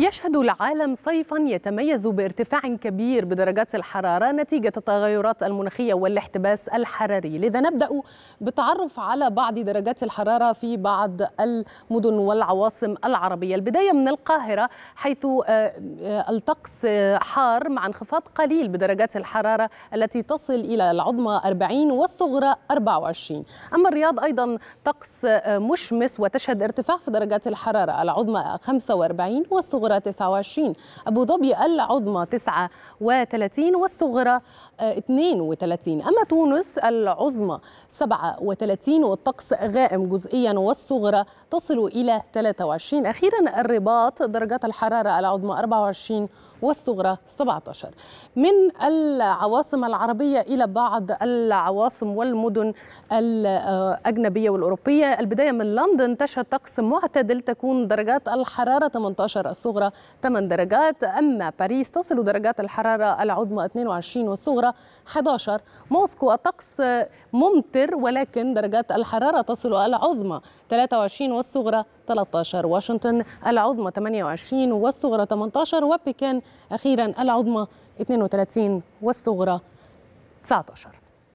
يشهد العالم صيفا يتميز بارتفاع كبير بدرجات الحرارة نتيجة التغيرات المناخية والاحتباس الحراري لذا نبدأ بالتعرف على بعض درجات الحرارة في بعض المدن والعواصم العربية البداية من القاهرة حيث آه، آه، الطقس آه، حار مع انخفاض قليل بدرجات الحرارة التي تصل إلى العظمى 40 والصغرى 24 أما الرياض أيضا طقس مشمس وتشهد ارتفاع في درجات الحرارة العظمى 45 والصغرى الكبرى 29 أبو ظبي العظمى 39 والصغرى 32 آه، أما تونس العظمى 37 والطقس غائم جزئيا والصغرى تصل إلى 23 أخيرا الرباط درجات الحرارة العظمى 24 والصغرى 17 من العواصم العربية إلى بعض العواصم والمدن الأجنبية والأوروبية البداية من لندن تشهد طقس معتدل تكون درجات الحرارة 18 الصغرى الصغرى 8 درجات أما باريس تصل درجات الحرارة العظمى 22 والصغرى 11 موسكو الطقس ممطر ولكن درجات الحرارة تصل العظمى 23 والصغرى 13 واشنطن العظمى 28 والصغرى 18 وبكين أخيرا العظمى 32 والصغرى 19